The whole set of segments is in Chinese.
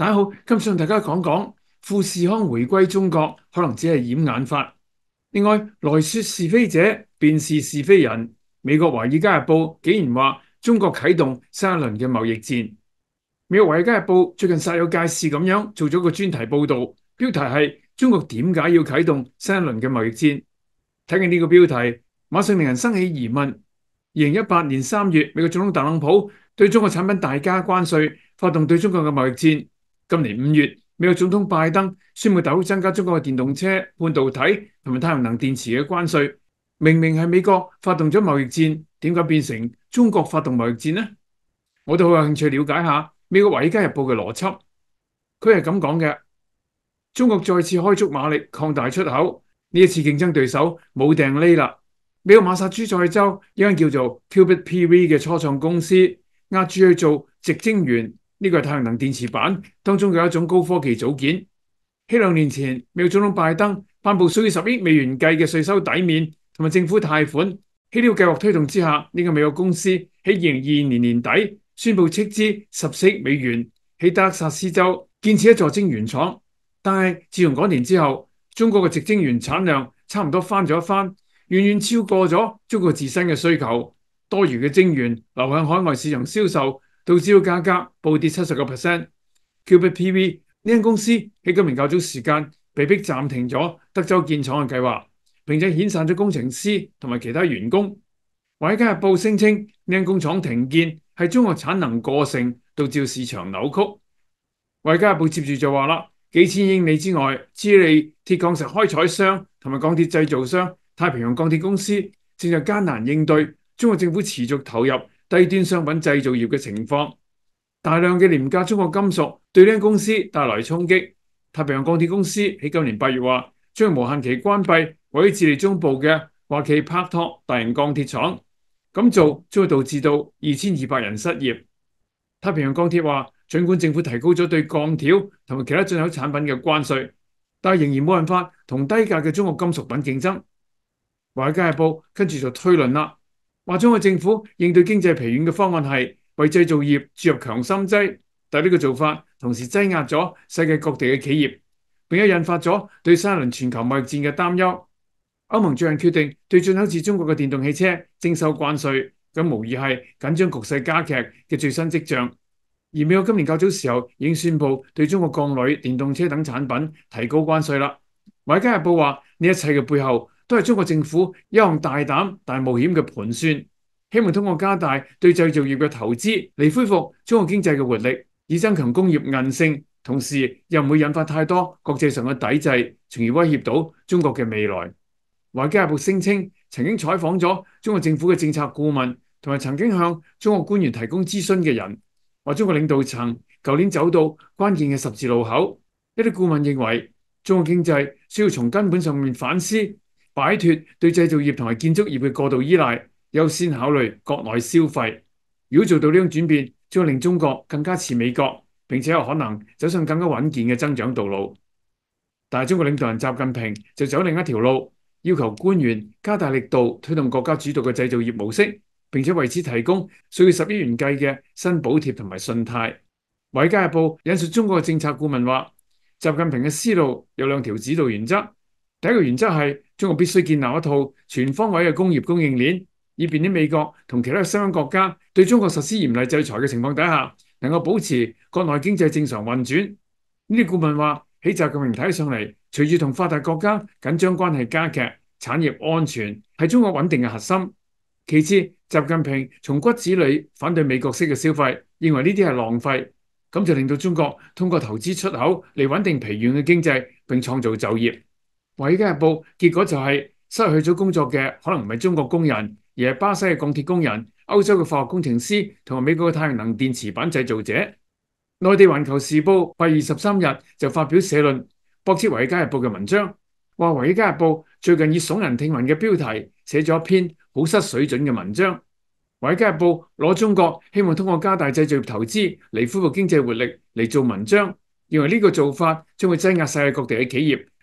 大家好，今日想大家讲讲富士康回归中国可能只系掩眼法。另外，来说是非者便是是非人。美国《华尔街日报》竟然话中国启动新一轮嘅贸易战。美国《华尔街日报》最近煞有介事咁样做咗个专题报道，标题系中国点解要启动新一轮嘅贸易战？睇见呢个标题，马上令人生起疑问：二零一八年三月，美国总统特朗普对中国产品大加关税，发动对中国嘅贸易战。今年五月，美国总统拜登宣布大幅增加中国嘅电动车、半导体同埋太阳能电池嘅关税。明明系美国发动咗贸易战，点解变成中国发动贸易战呢？我都好有兴趣了解下美国华尔街日报嘅逻辑。佢系咁讲嘅：中国再次开足马力扩大出口，呢一次竞争对手冇订呢啦。美国马萨诸塞州一间叫做 Tubit PV 嘅初创公司，押住去做直蒸员呢个系太阳能电池板当中有一种高科技组件。喺两年前，美国总统拜登颁布数以十亿美元计嘅税收抵免同埋政府贷款，喺呢个计划推动之下，呢个美国公司喺二零二二年年底宣布斥资十四亿美元喺德克萨斯州建设一座晶圆厂。但系自从嗰年之后，中国嘅直晶圆产量差唔多翻咗一番，远远超过咗中国自身嘅需求，多余嘅晶圆流向海外市场销售。导致价格暴跌七十个 percent。QBPV 呢间公司喺今年较早时间被迫暂停咗德州建厂嘅计划，并且遣散咗工程师同埋其他员工。《华尔街日报》声称呢间工厂停建系中国产能过剩导致市场扭曲。《华尔街日报》接住就话啦，几千英里之外，智利铁矿石开采商同埋钢铁制造商太平洋钢铁公司正在艰难应对中国政府持续投入。低端商品制造业嘅情况，大量嘅廉价中国金属对呢间公司带来冲击。太平洋钢铁公司喺今年八月话，将无限期关闭位于智利中部嘅華企帕托大型钢铁厂，咁做将会导致到二千二百人失业。太平洋钢铁话，尽管政府提高咗对钢条同埋其他进口产品嘅关税，但系仍然冇办法同低价嘅中国金属品竞争。華爾街日報》跟住就推论啦。话中国政府应对经济疲软嘅方案系为制造业注入强心剂，但呢个做法同时挤压咗世界各地嘅企业，并且引发咗对三轮全球贸易战嘅担忧。欧盟最近决定对进口自中国嘅电动汽车征收关税，咁无疑系紧张局势加剧嘅最新迹象。而美国今年较早时候已经宣布对中国钢铝、电动车等产品提高关税啦。《华尔街日报》话呢一切嘅背后。都係中國政府一项大膽但冒險嘅盤算，希望通過加大對制造業嘅投資嚟恢復中國經濟嘅活力，以增強工業韌性，同時又唔會引發太多國際上嘅抵制，從而威脅到中國嘅未來。華爾街日報聲稱曾經採訪咗中國政府嘅政策顧問，同埋曾經向中國官員提供諮詢嘅人，話中國領導層舊年走到關鍵嘅十字路口，一啲顧問認為中國經濟需要從根本上面反思。擺脱對製造業同埋建築業嘅過度依賴，優先考慮國內消費。如果做到呢種轉變，將令中國更加似美國，並且有可能走上更加穩健嘅增長道路。但系中國領導人習近平就走另一條路，要求官員加大力度推動國家主導嘅製造業模式，並且為此提供要十億元計嘅新補貼同埋信貸。《華爾日報》引述中國嘅政策顧問話：習近平嘅思路有兩條指導原則。第一个原则系，中国必须建立一套全方位嘅工业供应链，以便喺美国同其他西方国家对中国实施严厉制裁嘅情况底下，能够保持国内经济正常运转。呢啲顾问话，习近平睇上嚟，随住同发达国家紧张关系加剧，产业安全系中国稳定嘅核心。其次，习近平从骨子里反对美国式嘅消费，认为呢啲系浪费，咁就令到中国通过投资出口嚟稳定疲软嘅经济，并创造就业。《华尔街日报》结果就系失去咗工作嘅，可能唔系中国工人，而系巴西嘅钢铁工人、欧洲嘅化学工程师同埋美国嘅太阳能电池板制造者。内地《环球时报》八月二十三日就发表社论，驳斥《华尔街日报》嘅文章，话《华尔街日报》最近以耸人听闻嘅标题写咗一篇好失水准嘅文章。《华尔街日报》攞中国希望通过加大制造业投资嚟恢复经济活力嚟做文章，认为呢个做法将会挤压世界各地嘅企业。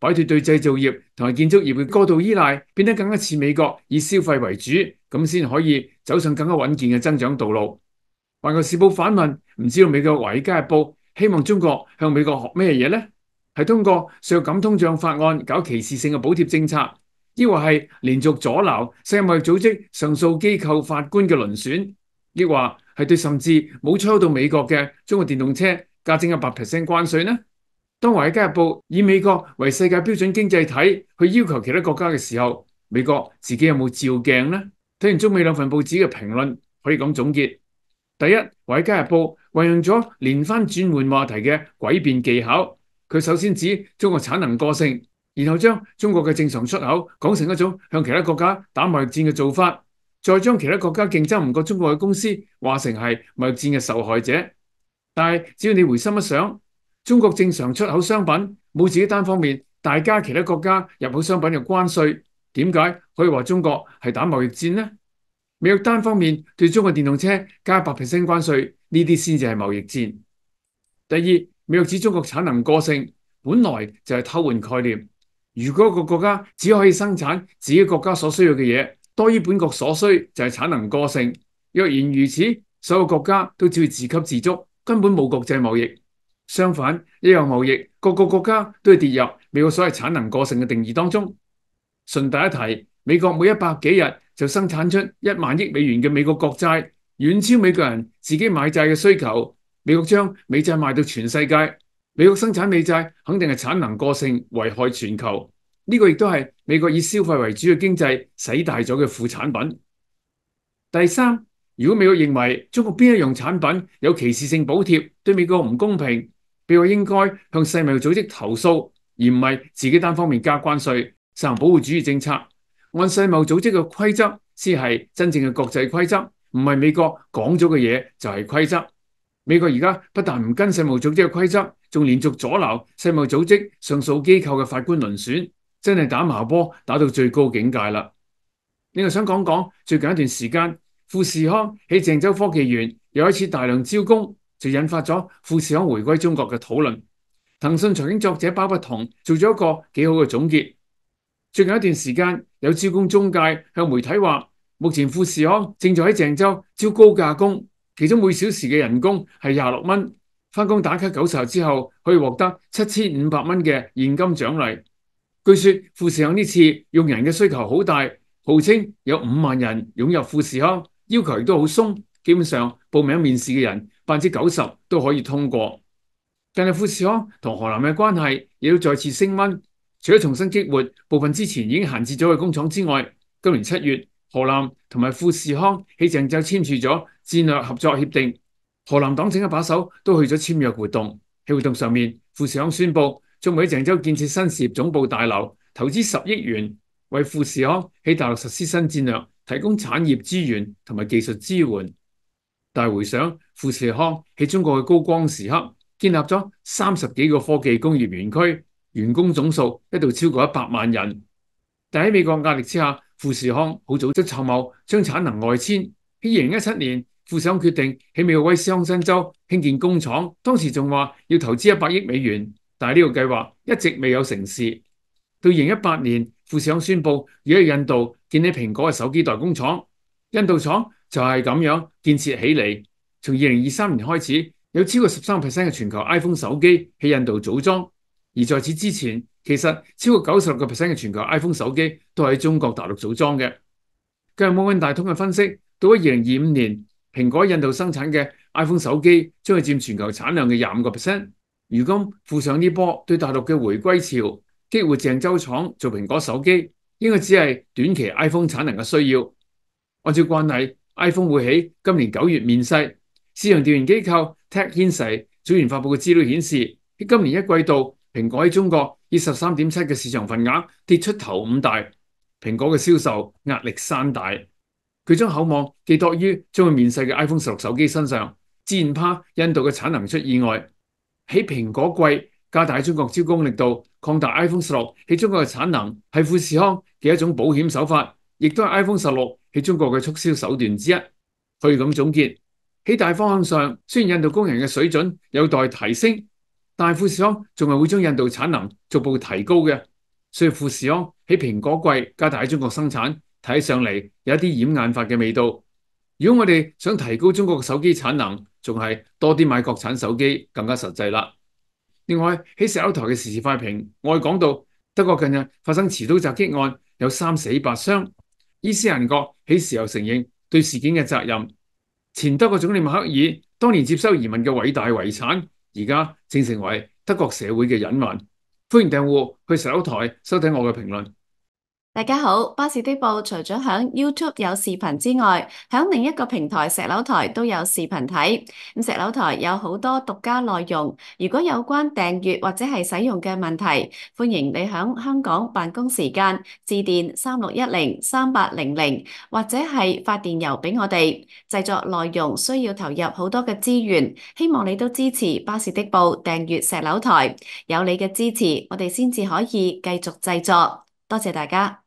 摆脱对制造业同埋建筑业嘅过度依赖，变得更加似美国以消费为主，咁先可以走上更加稳健嘅增长道路。《环球时报》反问：唔知道美国《华尔街日报》希望中国向美国学咩嘢咧？系通过《削感通胀法案》搞歧视性嘅补贴政策，抑或系连续阻挠世界贸易组织上诉机构法官嘅轮选，抑或系对甚至冇抽到美国嘅中国电动车加征一百 percent 关税呢？当《华尔街日报》以美国为世界标准经济体去要求其他国家嘅时候，美国自己有冇照镜呢？睇完中美两份报纸嘅评论，可以咁总结：第一，《华尔街日报》运用咗连番转换话题嘅诡辩技巧。佢首先指中国产能过剩，然后将中国嘅正常出口讲成一种向其他国家打贸易战嘅做法，再将其他国家竞争唔过中国嘅公司话成系贸易战嘅受害者。但系只要你回心一想，中国正常出口商品冇自己单方面，大家其他国家入口商品嘅关税，点解可以话中国系打贸易战呢？美国单方面对中国电动车加百 percent 关税，呢啲先至系贸易战。第二，美国指中国产能过剩，本来就系偷换概念。如果一个国家只可以生产自己国家所需要嘅嘢，多于本国所需，就系产能过剩。若然如此，所有国家都只会自给自足，根本冇国际贸易。相反，一有貿易，各個國家都係跌入美國所謂產能過剩嘅定義當中。順帶一提，美國每一百幾日就生產出一萬億美元嘅美國國債，遠超美國人自己買債嘅需求。美國將美債賣到全世界，美國生產美債肯定係產能過剩，危害全球。呢個亦都係美國以消費為主嘅經濟使大咗嘅副產品。第三，如果美國認為中國邊一樣產品有歧視性補貼，對美國唔公平？比如应该向世贸组织投诉，而唔系自己单方面加关税实行保护主义政策。按世贸组织嘅规则，先系真正嘅国际规则，唔系美国讲咗嘅嘢就系规则。美国而家不但唔跟世贸组织嘅规则，仲连续阻挠世贸组织上诉机构嘅法官轮选，真系打麻波打到最高境界啦！你又想讲讲最近一段时间，富士康喺郑州科技园有一次大量招工。就引发咗富士康回归中国嘅讨论。腾讯财经作者包不同做咗一个几好嘅总结。最近一段时间有招工中介向媒体话，目前富士康正在喺郑州招高价工，其中每小时嘅人工系廿六蚊，翻工打卡九日之后可以获得七千五百蚊嘅现金奖励。据说富士康呢次用人嘅需求好大，号称有五万人涌入富士康，要求亦都好松，基本上报名面试嘅人。百分之九十都可以通過，但系富士康同河南嘅關係亦都再次升温。除咗重新激活部分之前已經閒置咗嘅工廠之外，今年七月，河南同埋富士康喺郑州簽署咗戰略合作協定。河南黨政一把手都去咗簽約活動。喺活動上面，富士康宣布將喺郑州建設新事業總部大樓，投資十億元，為富士康喺大陸實施新戰略提供產業資源同埋技術支援。但系回想富士康喺中国嘅高光时刻，建立咗三十几个科技工业园区，员工总数一度超过一百万人。但喺美国压力之下，富士康好早即筹谋将产能外迁。喺二零一七年，富士康决定喺美国威斯康辛州兴建工厂，当时仲话要投资一百亿美元。但系呢个计划一直未有成事。到二零一八年，富士康宣布要喺印度建立苹果嘅手机代工厂，印度厂。就係咁樣建設起嚟。從二零二三年開始，有超過十三 percent 嘅全球 iPhone 手機喺印度組裝。而在此之前，其實超過九十六个 percent 嘅全球 iPhone 手機都喺中國大陸組裝嘅。根據摩根大通嘅分析，到咗二零二五年，蘋果印度生產嘅 iPhone 手機將會佔全球產量嘅廿五個 percent。如今附上呢波對大陸嘅回歸潮，激活鄭州廠做蘋果手機，應該只係短期 iPhone 產能嘅需要。按照慣例，iPhone 會喺今年九月面世，市場調研機構 t e c h i n s i 早前發布嘅資料顯示，喺今年一季度，蘋果喺中國以十三點七嘅市場份額跌出頭五大，蘋果嘅銷售壓力山大。佢將厚望寄托於將會面世嘅 iPhone 十六手機身上，自然怕印度嘅產能出意外。喺蘋果季加大中國招工力度，擴大 iPhone 十六喺中國嘅產能，係富士康嘅一種保險手法。亦都係 iPhone 十六喺中國嘅促銷手段之一。可以咁總結，喺大方向上，雖然印度工人嘅水準有待提升，但富士康仲係會將印度產能逐步提高嘅。所以富士康喺蘋果季加大喺中國生產，睇上嚟有一啲掩眼法嘅味道。如果我哋想提高中國嘅手機產能，仲係多啲買國產手機更加實際啦。另外喺石樓台嘅時事快評，我哋講到德國近日發生持刀襲擊案，有三死八伤。伊斯兰国起时又承认对事件嘅责任。前德国总理默克尔当年接收移民嘅伟大遗产，而家正成为德国社会嘅隐患。欢迎订户去十台收听我嘅评论。大家好，巴士的报除咗响 YouTube 有视频之外，响另一个平台石楼台都有视频睇。咁石楼台有好多独家内容。如果有关订阅或者系使用嘅问题，欢迎你响香港办公时间致电三六一零三八零零，或者系发电邮俾我哋。制作内容需要投入好多嘅资源，希望你都支持巴士的报订阅石楼台。有你嘅支持，我哋先至可以继续制作。多谢大家。